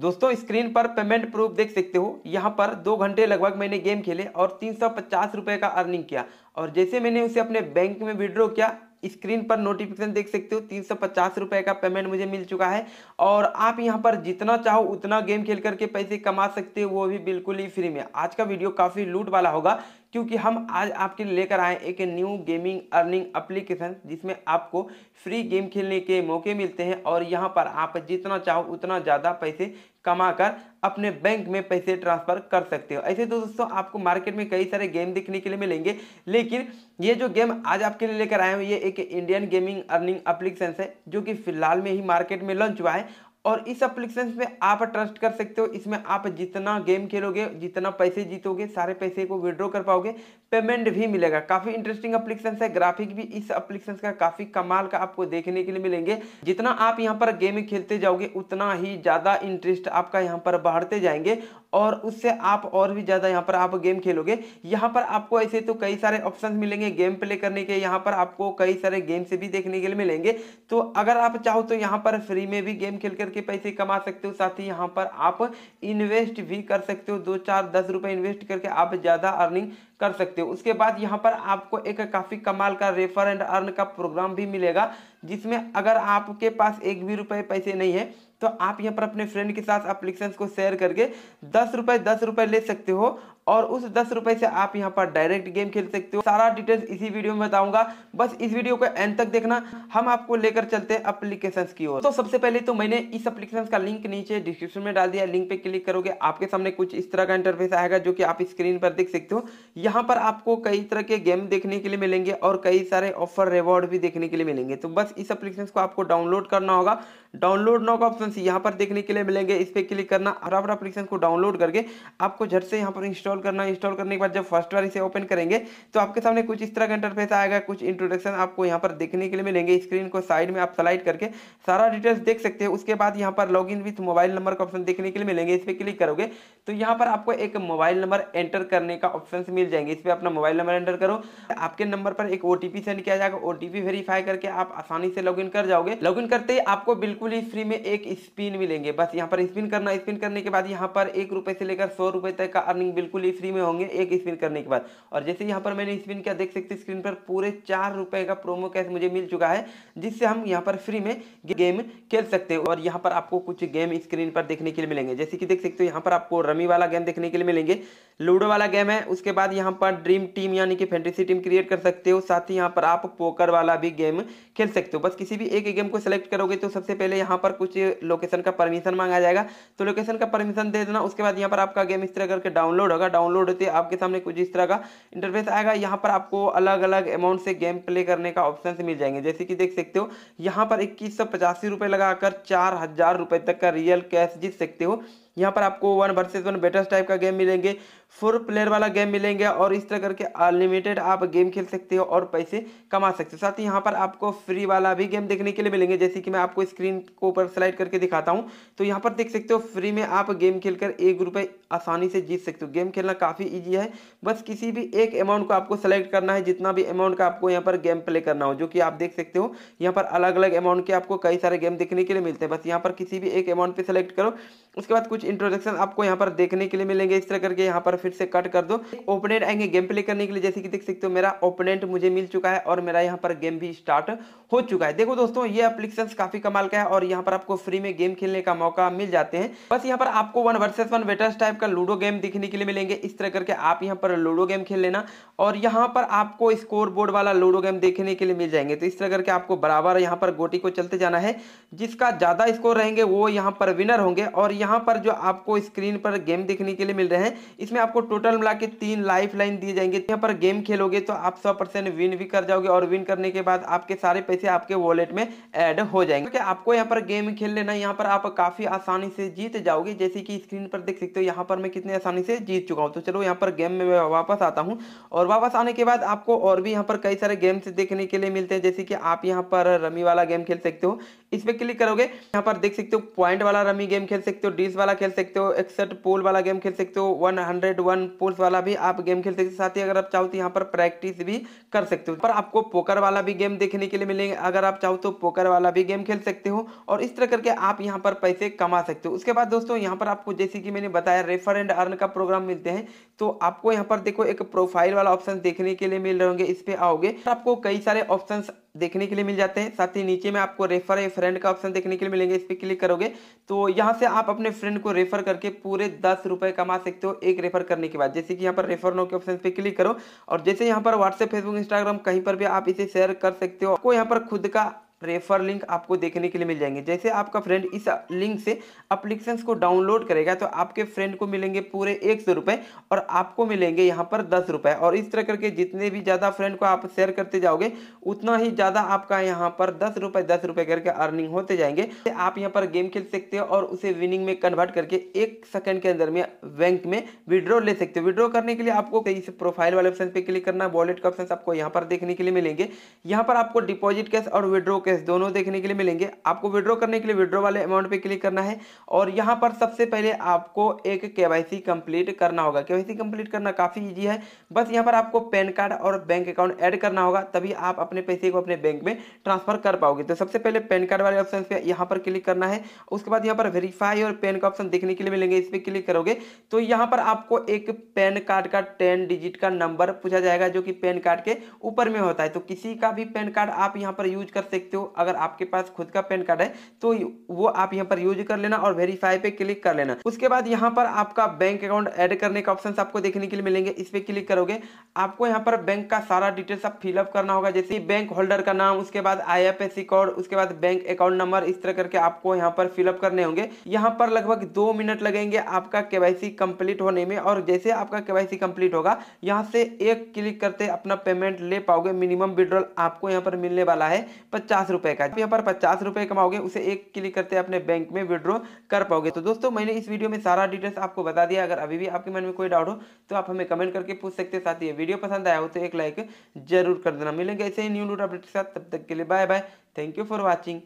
दोस्तों स्क्रीन पर payment proof देख सकते हो यहाँ पर दो घंटे लगभग मैंने गेम खेले और तीन सौ पचास रुपये का अर्निंग किया और जैसे मैंने उसे अपने बैंक में विड्रॉ किया स्क्रीन पर नोटिफिकेशन देख सकते हो तीन सौ पचास रुपये का पेमेंट मुझे मिल चुका है और आप यहाँ पर जितना चाहो उतना गेम खेल करके पैसे कमा सकते हो वो भी बिल्कुल ही फ्री में आज का वीडियो काफ़ी लूट वाला होगा क्योंकि हम आज आपके लिए लेकर आए एक न्यू गेमिंग अर्निंग अप्लीकेशन जिसमें आपको फ्री गेम खेलने के मौके मिलते हैं और यहाँ पर आप जितना चाहो उतना ज़्यादा पैसे कमाकर अपने बैंक में पैसे ट्रांसफर कर सकते हो ऐसे तो दोस्तों आपको मार्केट में कई सारे गेम देखने के लिए मिलेंगे लेकिन ये जो गेम आज आपके लिए लेकर आए हैं ये एक इंडियन गेमिंग अर्निंग अप्लीकेशन है जो कि फिलहाल में ही मार्केट में लॉन्च हुआ है और इस अप्लीकेशन में आप ट्रस्ट कर सकते हो इसमें आप जितना गेम खेलोगे जितना पैसे जीतोगे सारे पैसे को विड्रॉ कर पाओगे पेमेंट भी मिलेगा काफी इंटरेस्टिंग अप्लीकेशन है ग्राफिक भी इस अप्लीकेशन का काफी कमाल का आपको देखने के लिए मिलेंगे जितना आप यहाँ पर गेम खेलते जाओगे उतना ही ज्यादा इंटरेस्ट आपका यहाँ पर बढ़ते जाएंगे और उससे आप और भी ज्यादा यहाँ पर आप गेम खेलोगे यहाँ पर आपको ऐसे तो कई सारे ऑप्शन मिलेंगे गेम प्ले करने के यहाँ पर आपको कई सारे गेम से भी देखने के लिए मिलेंगे तो अगर आप चाहो तो यहाँ पर फ्री में भी गेम खेल करके पैसे कमा सकते हो साथ ही यहाँ पर आप इन्वेस्ट भी कर सकते हो दो चार दस रुपए इन्वेस्ट करके आप ज्यादा अर्निंग कर सकते हो उसके बाद यहाँ पर आपको एक काफ़ी कमाल का रेफर एंड अर्न का प्रोग्राम भी मिलेगा जिसमें अगर आपके पास एक भी रुपए पैसे नहीं है तो आप यहाँ पर अपने फ्रेंड के साथ अप्लीकेशन को शेयर करके दस रुपये दस रुपये ले सकते हो और उस दस रुपए से आप यहाँ पर डायरेक्ट गेम खेल सकते हो सारा डिटेल्स इसी वीडियो में बताऊंगा बस इस वीडियो को एंड तक देखना हम आपको लेकर चलते हैं अप्लीकेशन की ओर तो सबसे पहले तो मैंने इस अप्लीकेशन का लिंक नीचे डिस्क्रिप्शन में डाल दिया लिंक पे क्लिक करोगे आपके सामने कुछ इस तरह का इंटरफेस आएगा जो कि आप स्क्रीन पर देख सकते हो यहाँ पर आपको कई तरह के गेम देखने के लिए मिलेंगे और कई सारे ऑफर रिवॉर्ड भी देखने के लिए मिलेंगे तो बस इस अप्लीकेशन को आपको डाउनलोड करना होगा डाउनलोड नौ का ऑप्शन यहाँ पर देखने के लिए मिलेंगे इस पर क्लिक करना और अप्लीकेशन को डाउनलोड करके आपको झट से यहाँ पर इंस्टॉल इंस्टॉल करना इंस्टॉल करने के बाद जब फर्स्ट बार इसे ओपन करेंगे तो आपके सामने कुछ इस तरह का इंटरफेस आएगा कुछ इंट्रोडक्शन आपको यहाँ पर देखने के लिए मिलेंगे स्क्रीन को साइड में आप स्लाइड करके सारा डिटेल्स देख सकते हैं उसके बाद यहाँ पर log in with mobile number का ऑप्शन देखने के लिए मिलेंगे इस पर क्लिक करोगे तो यहाँ पर आपको एक मोबाइल नंबर एंटर करने का ऑप्शन मिल जाएंगे इस पर अपना मोबाइल नंबर एंटर करो आपके नंबर पर एक ओटीपी सेंड किया जाएगा ओटीपी वेरीफाई करके आप आसानी से लॉग कर जाओगे लॉग करते ही आपको बिल्कुल ही फ्री में एक स्पिन मिलेंगे बस यहाँ पर स्पिन करना स्पिन करने के बाद यहाँ पर एक रुपए से लेकर सौ रुपए तक का अर्निंग बिल्कुल भी फ्री में होंगे एक स्पिन करने के बाद और जैसे यहाँ पर मैंने स्पिन किया देख सकते स्क्रीन पर पूरे चार रुपए का प्रोमो कैश मुझे मिल चुका है जिससे हम यहाँ पर फ्री में गेम खेल सकते हैं और यहाँ पर आपको कुछ गेम स्क्रीन पर देखने के लिए मिलेंगे जैसे कि देख सकते हो यहाँ पर आपको रमी वाला गेम देखने के लिए मिलेंगे लूडो वाला गेम है उसके बाद यहाँ पर ड्रीम टीम यानी कि फैंटेसी टीम क्रिएट कर सकते हो साथ ही यहाँ पर आप पोकर वाला भी गेम खेल सकते हो बस किसी भी एक गेम को सिलेक्ट करोगे तो सबसे पहले यहाँ पर कुछ लोकेशन का परमिशन मांगा जाएगा तो लोकेशन का परमिशन दे देना उसके बाद यहाँ पर आपका गेम इस तरह करके डाउनलोड होगा का डाउनलोड होते आपके सामने कुछ इस तरह का इंटरफेस आएगा यहाँ पर आपको अलग अलग अमाउंट से गेम प्ले करने का ऑप्शन मिल जाएंगे जैसे कि देख सकते हो यहाँ पर इक्कीस सौ पचासी रुपये लगाकर चार हजार रुपये तक का रियल कैश जीत सकते हो यहाँ पर आपको वन वर्सेज वन बेटर्स टाइप का गेम मिलेंगे फोर प्लेयर वाला गेम मिलेंगे और इस तरह करके अनलिमिटेड आप गेम खेल सकते हो और पैसे कमा सकते हो साथ ही यहाँ पर आपको फ्री वाला भी गेम देखने के लिए मिलेंगे जैसे कि मैं आपको स्क्रीन को ऊपर स्लाइड करके दिखाता हूँ तो यहाँ पर देख सकते हो फ्री में आप गेम खेल कर एक रुपये आसानी से जीत सकते हो गेम खेलना काफ़ी ईजी है बस किसी भी एक अमाउंट को आपको सेलेक्ट करना है जितना भी अमाउंट का आपको यहाँ पर गेम प्ले करना हो जो कि आप देख सकते हो यहाँ पर अलग अलग अमाउंट के आपको कई सारे गेम देखने के लिए मिलते हैं बस यहाँ पर किसी भी एक अमाउंट पर सेलेक्ट करो उसके बाद कुछ इंट्रोडक्शन आपको यहाँ पर देखने के लिए मिलेंगे इस तरह करके यहाँ पर फिर से कट कर दो ओपनेंट आएंगे गेम प्ले करने के लिए जैसे कि देख सकते हो मेरा ओपनेंट मुझे मिल चुका है और मेरा यहाँ पर गेम भी स्टार्ट हो चुका है देखो दोस्तों ये एप्लीकेशन काफी कमाल का है और यहाँ पर आपको फ्री में गेम खेलने का मौका मिल जाते हैं बस यहाँ पर आपको वन वर्सेस वन वेटर्स टाइप का लूडो गेम दिखने के लिए मिलेंगे इस तरह करके आप यहाँ पर लूडो गेम खेल लेना और यहाँ पर आपको स्कोर बोर्ड वाला लूडो गेम देखने के लिए मिल जाएंगे तो इस तरह करके आपको बराबर यहाँ पर गोटी को चलते जाना है जिसका ज़्यादा स्कोर रहेंगे वो यहाँ पर विनर होंगे और यहाँ पर जो आपको स्क्रीन पर गेम देखने के लिए मिल रहे हैं इसमें आपको टोटल मिला के तीन लाइफ लाइन दिए जाएंगे यहाँ पर गेम खेलोगे तो आप सौ विन भी कर जाओगे और विन करने के बाद आपके सारे पैसे पैसे आपके वॉलेट में ऐड हो जाएंगे क्योंकि आपको यहाँ पर गेम खेल लेना यहाँ पर आप काफ़ी आसानी से जीत जाओगे जैसे कि स्क्रीन पर देख सकते हो यहाँ पर मैं कितने आसानी से जीत चुका हूँ तो चलो यहाँ पर गेम में मैं वापस आता हूँ और वापस आने के बाद आपको और भी यहाँ पर कई सारे गेम्स देखने के लिए मिलते हैं जैसे कि आप यहाँ पर रमी वाला गेम खेल सकते हो इस पर क्लिक करोगे यहाँ पर देख सकते हो पॉइंट वाला रमी गेम खेल सकते हो डिस वाला खेल सकते हो एक्सठ पोल वाला गेम खेल सकते हो वन हंड्रेड वन पोल्स वाला भी आप गेम खेल सकते हो साथ ही अगर आप चाहो तो यहाँ पर प्रैक्टिस भी कर सकते हो पर आपको पोकर वाला भी गेम देखने के लिए मिलेगा अगर आप चाहो तो पोकर वाला भी गेम खेल सकते हो और इस तरह करके आप यहाँ पर पैसे कमा सकते हो उसके बाद दोस्तों यहाँ पर आपको जैसे कि मैंने बताया रेफर एंड अर्न का प्रोग्राम मिलते हैं तो आपको यहाँ पर देखो एक प्रोफाइल वाला ऑप्शन देखने के लिए मिल रहे होंगे इस पर आओगे आपको कई सारे ऑप्शन देखने के लिए मिल जाते हैं साथ ही नीचे में आपको रेफर या फ्रेंड का ऑप्शन देखने के लिए मिलेंगे इस पर क्लिक करोगे तो यहाँ से आप अपने फ्रेंड को रेफर करके पूरे दस रुपये कमा सकते हो एक रेफर करने के बाद जैसे कि यहाँ पर रेफर नो के ऑप्शन पर क्लिक करो और जैसे यहाँ पर व्हाट्सएप फेसबुक इंस्टाग्राम कहीं पर भी आप इसे शेयर कर सकते हो आपको यहाँ पर खुद का रेफर लिंक आपको देखने के लिए मिल जाएंगे जैसे आपका फ्रेंड इस लिंक से अप्लीकेशन को डाउनलोड करेगा तो आपके फ्रेंड को मिलेंगे पूरे एक सौ रुपये और आपको मिलेंगे यहाँ पर दस रुपये और इस तरह करके जितने भी ज़्यादा फ्रेंड को आप शेयर करते जाओगे उतना ही ज़्यादा आपका यहाँ पर दस रुपये दस रुपये करके अर्निंग होते जाएंगे आप यहाँ पर गेम खेल सकते हो और उसे विनिंग में कन्वर्ट करके एक सेकेंड के अंदर में बैंक में विड्रॉ ले सकते हो विड्रॉ करने के लिए आपको इस प्रोफाइल वाले ऑप्शन पर क्लिक करना वॉलेट का ऑप्शन आपको यहाँ पर देखने के लिए मिलेंगे यहाँ पर आपको डिपॉजिट कैश और विड्रॉ कैश दोनों देखने के लिए मिलेंगे आपको विड्रो करने के लिए विड्रो वाले अमाउंट पे क्लिक करना है और यहाँ पर सबसे पहले आपको एक केवाईसी कंप्लीट करना होगा केवाईसी कंप्लीट करना काफ़ी ईजी है बस यहाँ पर आपको पैन कार्ड और बैंक अकाउंट ऐड करना होगा तभी आप अपने पैसे को अपने बैंक में ट्रांसफर कर पाओगे तो सबसे पहले पैन कार्ड वाले ऑप्शन पर यहाँ पर क्लिक करना है उसके बाद यहाँ पर वेरीफाई और पैन का ऑप्शन देखने के लिए मिलेंगे इस पर क्लिक करोगे तो यहाँ पर आपको एक पैन कार्ड का टेन डिजिट का नंबर पूछा जाएगा जो कि पैन कार्ड के ऊपर में होता है तो किसी का भी पैन कार्ड आप यहाँ पर यूज कर सकते हो हो अगर आपके पास खुद का पैन कार्ड है तो वो आप यहाँ पर यूज कर लेना और वेरीफाई पे क्लिक कर लेना उसके बाद यहाँ पर आपका बैंक अकाउंट ऐड करने का ऑप्शन आपको देखने के लिए मिलेंगे इस पर क्लिक करोगे आपको यहाँ पर बैंक का सारा डिटेल्स आप फिलअप करना होगा जैसे बैंक होल्डर का नाम उसके बाद आई कोड उसके बाद बैंक अकाउंट नंबर इस तरह करके आपको यहाँ पर फिलअप करने होंगे यहाँ पर लगभग दो मिनट लगेंगे आपका केवाईसी कंप्लीट होने में और जैसे आपका केवाईसी कंप्लीट होगा यहाँ से एक क्लिक करते अपना पेमेंट ले पाओगे मिनिमम विड्रॉल आपको यहाँ पर मिलने वाला है पचास पचास रुपए का यहाँ पर पचास रुपए कमाओगे उसे एक क्लिक करते अपने बैंक में विड्रॉ कर पाओगे तो दोस्तों मैंने इस वीडियो में सारा डिटेल्स आपको बता दिया अगर अभी भी आपके मन में कोई डाउट हो तो आप हमें कमेंट करके पूछ सकते हैं साथ ही वीडियो पसंद आया हो तो एक लाइक जरूर कर देना मिलेंगे ऐसे ही न्यू नोट अपडेट के साथ तब तक के लिए bye bye thank you for watching